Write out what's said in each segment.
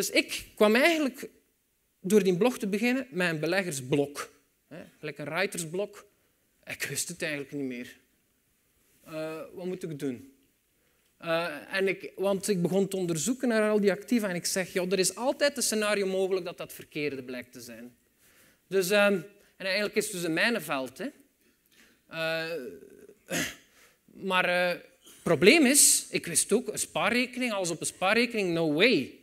Dus ik kwam eigenlijk door die blog te beginnen met een beleggersblok. Gelijk een writersblok. Ik wist het eigenlijk niet meer. Eh, wat moet ik doen? Eh, en ik, want ik begon te onderzoeken naar al die activa en ik zeg, joh, er is altijd een scenario mogelijk dat dat verkeerde blijkt te zijn. Dus, ehm, en eigenlijk is het dus een mijnenveld. Hè. Eh, maar het probleem is, ik wist ook, een spaarrekening, als op een spaarrekening, no way.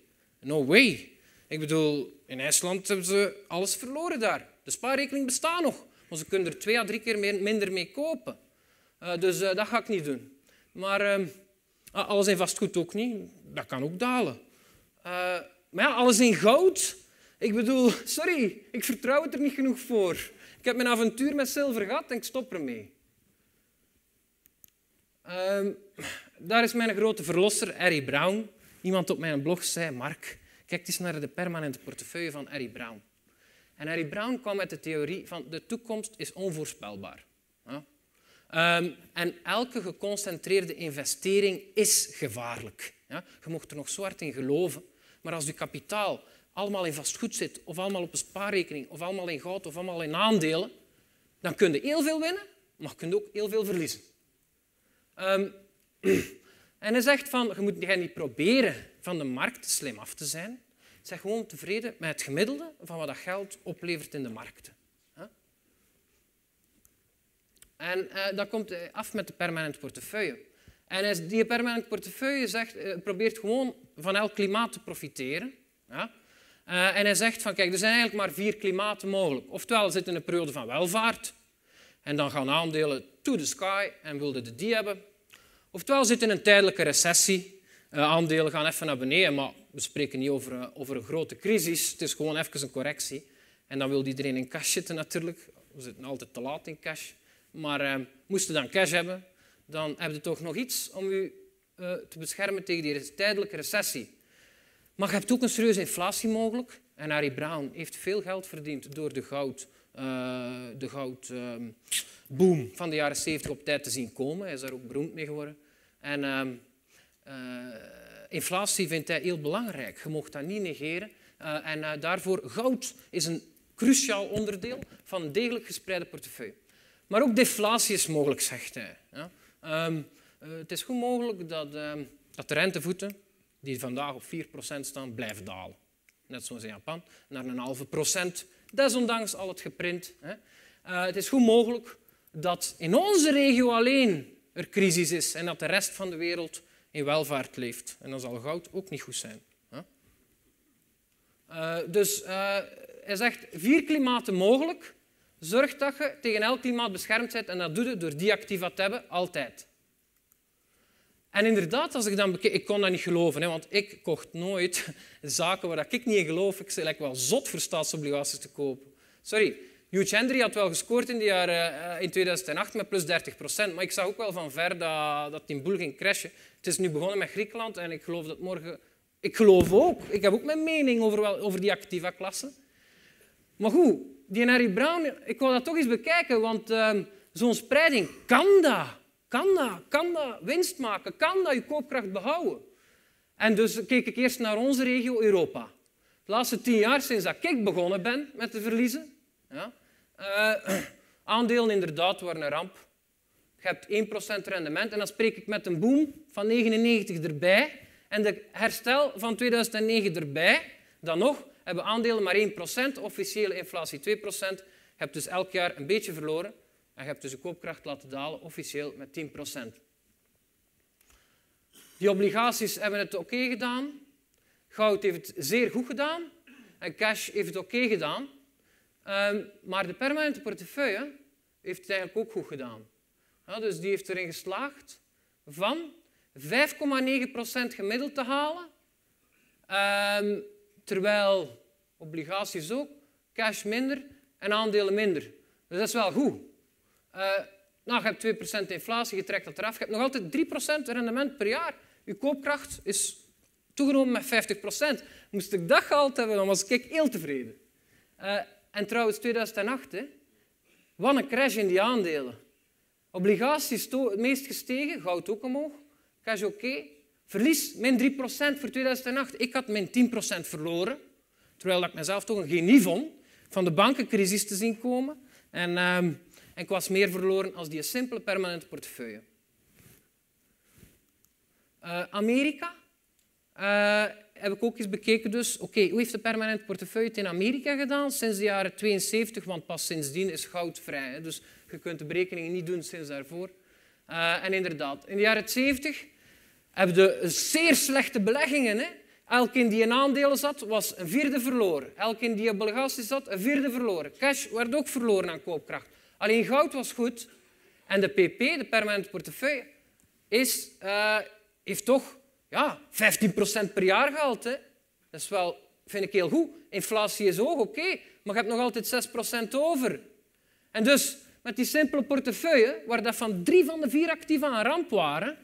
No way. Ik bedoel, in IJsland hebben ze alles verloren daar. De spaarrekening bestaat nog, maar ze kunnen er twee à drie keer meer, minder mee kopen. Eh, dus eh, dat ga ik niet doen. Maar ehm, alles in vastgoed ook niet. Dat kan ook dalen. Eh, maar ja, alles in goud. Ik bedoel, sorry, ik vertrouw het er niet genoeg voor. Ik heb mijn avontuur met zilver gehad en ik stop ermee. Ehm, daar is mijn grote verlosser, Harry Brown. Iemand op mijn blog zei, Mark, kijk eens naar de permanente portefeuille van Harry Brown. En Harry Brown kwam met de theorie van de toekomst is onvoorspelbaar. Ja? Ehm, en elke geconcentreerde investering is gevaarlijk. Ja? Je mocht er nog zwart in geloven, maar als je kapitaal allemaal in vastgoed zit, of allemaal op een spaarrekening, of allemaal in goud, of allemaal in aandelen, dan kun je heel veel winnen, maar kun je ook heel veel verliezen. Um, En hij zegt van, je moet niet proberen van de markt slim af te zijn. Zeg gewoon tevreden met het gemiddelde van wat dat geld oplevert in de markten. En eh, dat komt eh, af met de permanente portefeuille. En die permanente portefeuille zegt, eh, probeert gewoon van elk klimaat te profiteren. Ja? Eh, en hij zegt van, kijk, er zijn eigenlijk maar vier klimaten mogelijk. Oftewel zit in een periode van welvaart en dan gaan aandelen to the sky en wilde de die hebben. Oftewel we zitten in een tijdelijke recessie. Eh, aandelen gaan even naar beneden, maar we spreken niet over, eh, over een grote crisis. Het is gewoon even een correctie. En dan wil iedereen in cash zitten natuurlijk. We zitten altijd te laat in cash. Maar eh, moesten moest dan cash hebben, dan heb je toch nog iets om je te beschermen tegen die tijdelijke recessie. Maar je hebt ook een serieuze inflatie mogelijk. En Harry Brown heeft veel geld verdiend door de goud, de goudboom ehm, van de jaren 70 op tijd te zien komen. Hij is daar ook beroemd mee geworden. En ehm, eh, inflatie vindt hij heel belangrijk. Je mocht dat niet negeren. Eh, en uh, daarvoor goud is een cruciaal onderdeel van een degelijk gespreide portefeuille. Maar ook deflatie is mogelijk, zegt hij. Ja? Ehm, het is goed mogelijk dat, ehm, dat de rentevoeten, die vandaag op 4% staan, blijven dalen. Net zoals in Japan, naar een halve procent, desondanks al het geprint. Hè? het is goed mogelijk dat in onze regio alleen er crisis is en dat de rest van de wereld in welvaart leeft. En dan zal goud ook niet goed zijn. Eh, dus eh, hij zegt vier klimaten mogelijk. Zorg dat je tegen elk klimaat beschermd bent en dat doe je door die activa te hebben, altijd. En inderdaad, als ik dan bekeek, ik kon dat niet geloven, hè, want ik kocht nooit zaken waar ik niet in geloof. Ik zei, eigenlijk wel zot voor staatsobligaties te kopen. Sorry, Hugh Hendry had wel gescoord in, die jaren, eh, in 2008 met plus 30 procent. Maar ik zag ook wel van ver dat, dat die boel ging crashen. Het is nu begonnen met Griekenland en ik geloof dat morgen... Ik geloof ook. Ik heb ook mijn mening over, wel, over die activa klasse. Maar goed, die Harry Brown, ik wil dat toch eens bekijken. Want ehm, zo'n spreiding, kan dat? Kan dat? Kan dat winst maken? Kan dat je koopkracht behouden? En dus keek ik eerst naar onze regio Europa. De laatste tien jaar sinds dat ik begonnen ben met te verliezen, ja? Eh, aandelen inderdaad waren een ramp. Je hebt 1% rendement en dan spreek ik met een boom van 99 erbij en de herstel van 2009 erbij. Dan nog hebben aandelen maar 1%, officiële inflatie 2%. Je hebt dus elk jaar een beetje verloren en je hebt dus de koopkracht laten dalen officieel met 10%. Die obligaties hebben het oké gedaan. Goud heeft het zeer goed gedaan. En cash heeft het oké gedaan. Ehm, maar de permanente portefeuille heeft het eigenlijk ook goed gedaan. dus die heeft erin geslaagd van 5,9% gemiddeld te halen, ehm, terwijl obligaties ook, cash minder en aandelen minder. Dus dat is wel goed. Uh, nou, je hebt 2% inflatie, je trekt dat eraf. Je hebt nog altijd 3% rendement per jaar. Je koopkracht is toegenomen met 50%. Moest ik dat gehaald hebben, dan was ik heel tevreden. Eh, en trouwens, 2008, hè? wat een crash in die aandelen. Obligaties het meest gestegen, goud ook omhoog, cash oké. Verlies, min 3% voor 2008. Ik had min 10% verloren, terwijl ik mezelf toch een genie vond van de bankencrisis te zien komen. En, ehm, en ik was meer verloren als die simpele permanente portefeuille. Eh, Amerika. Eh, heb ik ook eens bekeken dus, oké, hoe heeft de permanent portefeuille het in Amerika gedaan sinds de jaren 72? Want pas sindsdien is goud vrij. Hè? Dus je kunt de berekeningen niet doen sinds daarvoor. Eh, en inderdaad, in de jaren 70 hebben de zeer slechte beleggingen. Hè? in die in aandelen zat, was een vierde verloren. elk in die in obligaties zat, een vierde verloren. Cash werd ook verloren aan koopkracht. Alleen goud was goed. En de PP, de permanente portefeuille, is, eh, heeft toch ja, 15% per jaar gehaald. Hè. Dat is wel, vind ik heel goed. Inflatie is hoog, oké, maar je hebt nog altijd 6% over. En dus met die simpele portefeuille, waar dat van drie van de vier actieven aan ramp waren,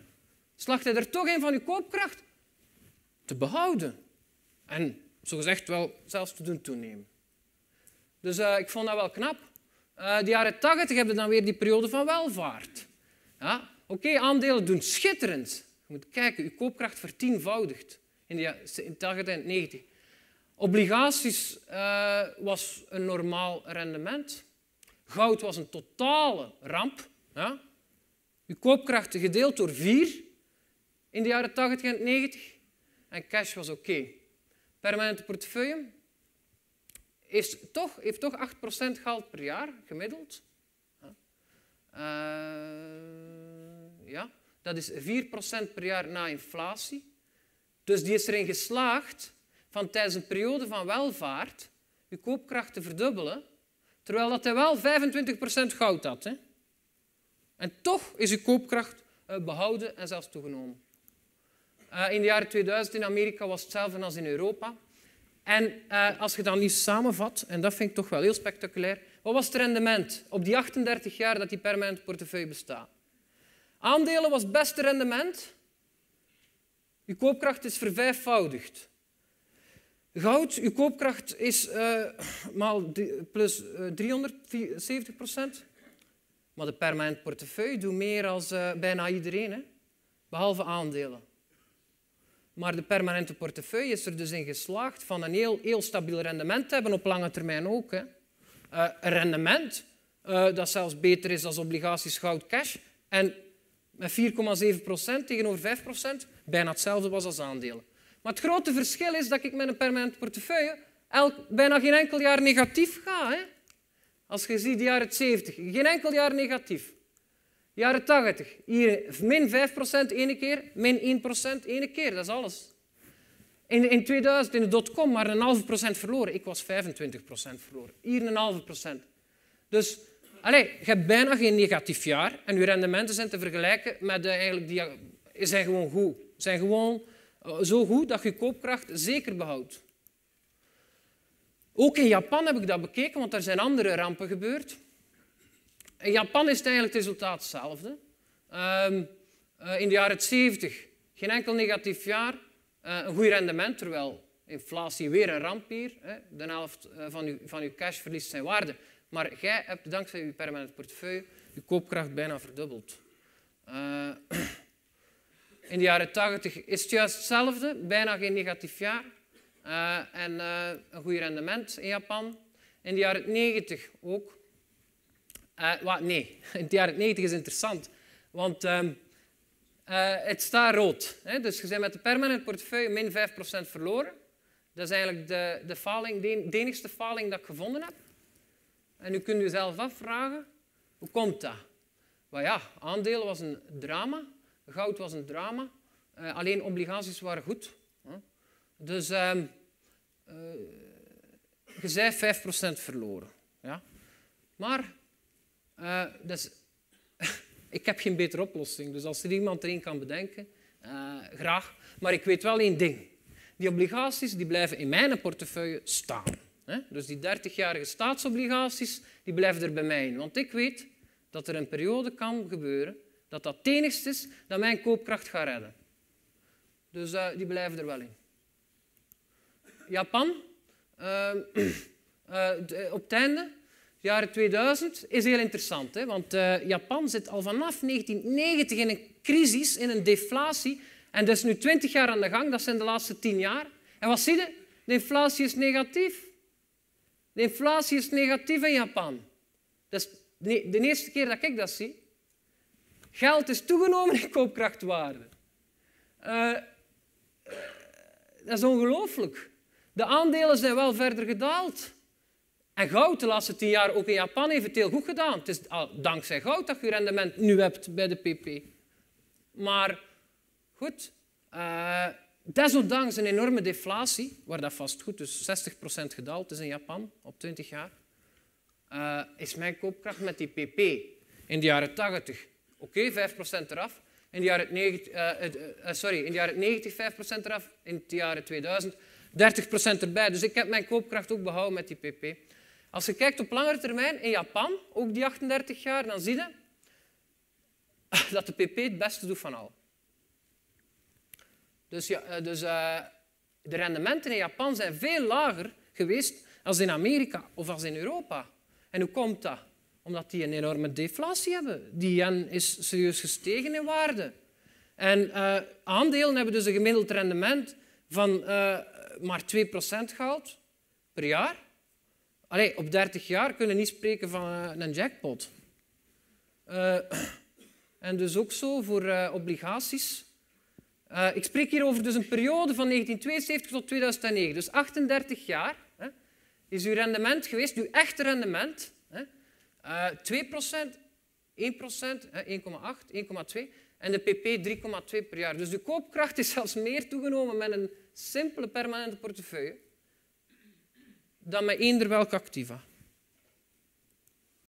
slacht hij er toch een van uw koopkracht te behouden. En zogezegd wel zelfs te doen toenemen. Dus eh, ik vond dat wel knap. Uh, de jaren 80 hebben dan weer die periode van welvaart. Ja? Oké, aandelen doen schitterend. Je moet kijken, uw koopkracht vertienvoudigt in de jaren 90. Obligaties eh, was een normaal rendement. Goud was een totale ramp. Ja? Uw koopkracht gedeeld door vier in de jaren 80 en 90. En cash was oké. Okay. Permanente portefeuille heeft toch, heeft toch 8% gehaald per jaar, gemiddeld. Eh, ja. Dat is 4% per jaar na inflatie. Dus die is erin geslaagd van tijdens een periode van welvaart je koopkracht te verdubbelen, terwijl dat hij wel 25% goud had. Hè? En toch is je koopkracht eh, behouden en zelfs toegenomen. Eh, in de jaren 2000 in Amerika was hetzelfde als in Europa. En eh, als je dat nu samenvat, en dat vind ik toch wel heel spectaculair, wat was het rendement op die 38 jaar dat die permanente portefeuille bestaat? Aandelen was het beste rendement. Uw koopkracht is vervijfvoudigd. Goud, uw koopkracht is eh, maal plus 370 eh, procent. Maar de permanente portefeuille doet meer dan eh, bijna iedereen, hè? behalve aandelen. Maar de permanente portefeuille is er dus in geslaagd van een heel, heel stabiel rendement te hebben, op lange termijn ook. Hè? een rendement dat zelfs beter is dan obligaties goud cash en met 4,7 procent tegenover 5 procent, bijna hetzelfde was als aandelen. Maar het grote verschil is dat ik met een permanente portefeuille elk, bijna geen enkel jaar negatief ga. Hè? Als je ziet de jaren 70, geen enkel jaar negatief. Jaren 80, hier min 5 procent ene keer, min 1 procent ene keer, dat is alles. In, in 2000 in de dotcom maar een halve procent verloren. Ik was 25 procent verloren. Hier een halve procent. Dus Allee, je hebt bijna geen negatief jaar en je rendementen zijn te vergelijken met eh, eigenlijk die zijn gewoon goed. Eh, zijn gewoon zo goed dat je koopkracht zeker behoudt. Ook in Japan heb ik dat bekeken, want daar zijn andere rampen gebeurd. In Japan is het eigenlijk het resultaat hetzelfde. Ehm, eh, in de jaren 70 geen enkel negatief jaar, een goed rendement, terwijl inflatie weer een ramp hier. Hè. De helft van je van uw cash verliest zijn waarde. Maar jij hebt dankzij je permanent portefeuille je koopkracht bijna verdubbeld. Eh, in de jaren 80 is het juist hetzelfde, bijna geen negatief jaar. Eh, en eh, een goed rendement in Japan. In de jaren 90 ook. Wat, nee, in de jaren 90 is interessant, want ehm, het staat rood. Hè? Dus je bent met de permanent portefeuille min 5% verloren. Dat is eigenlijk de, de, faling, de enigste faling dat ik gevonden heb. En u kunt u zelf afvragen, hoe komt dat? Maar ja, aandelen was een drama, goud was een drama, eh, alleen obligaties waren goed. Dus ehm, eh, je zei 5% verloren. Ja? Maar dus, ik heb geen betere oplossing. Dus als er iemand erin kan bedenken, graag. Maar ik weet wel één ding. Die obligaties die blijven in mijn portefeuille staan. Dus die 30-jarige staatsobligaties die blijven er bij mij in. Want ik weet dat er een periode kan gebeuren dat dat het is dat mijn koopkracht gaat redden. Dus eh, die blijven er wel in. Japan, ehm, eh, eh, op het einde, jaren 2000, is heel interessant. Hè? Want Japan zit al vanaf 1990 in een crisis, in een deflatie. En dat is nu 20 jaar aan de gang, dat zijn de laatste 10 jaar. En wat zie je? De inflatie is negatief. De inflatie is negatief in Japan. Dat is de eerste keer dat ik dat zie. Geld is toegenomen in koopkrachtwaarde. Eh, eh, dat is ongelooflijk. De aandelen zijn wel verder gedaald. En goud de laatste tien jaar ook in Japan heeft het heel goed gedaan. Het is ah, dankzij goud dat je rendement nu hebt bij de PP. Maar goed, eh, desondanks een enorme deflatie, waar dat vast goed, dus 60% gedaald is in Japan op 20 jaar, eh, is mijn koopkracht met die pp in de jaren 80, oké, 5% eraf. In de jaren 90, eh, eh, sorry, in de jaren 90 5% eraf, in de jaren 2000 30% erbij. Dus ik heb mijn koopkracht ook behouden met die pp. Als je kijkt op langere termijn in Japan, ook die 38 jaar, dan zie je dat de pp het beste doet van al. Dus, ja, eh, dus eh, de rendementen in Japan zijn veel lager geweest als in Amerika of als in Europa. En hoe komt dat? Omdat die een enorme deflatie hebben. Die yen is serieus gestegen in waarde. En eh, aandelen hebben dus een gemiddeld rendement van uh, maar 2% gehaald per jaar. Allee, op 30 jaar kunnen we niet spreken van een jackpot. Uh, en dus ook zo voor obligaties. Eh, ik spreek hier over dus een periode van 1972 tot 2009, dus 38 jaar hè, is uw rendement geweest, uw echte rendement, hè, 2 1 1,8, 1,2 en de pp 3,2 per jaar. Dus de koopkracht is zelfs meer toegenomen met een simpele permanente portefeuille dan met eender welk activa.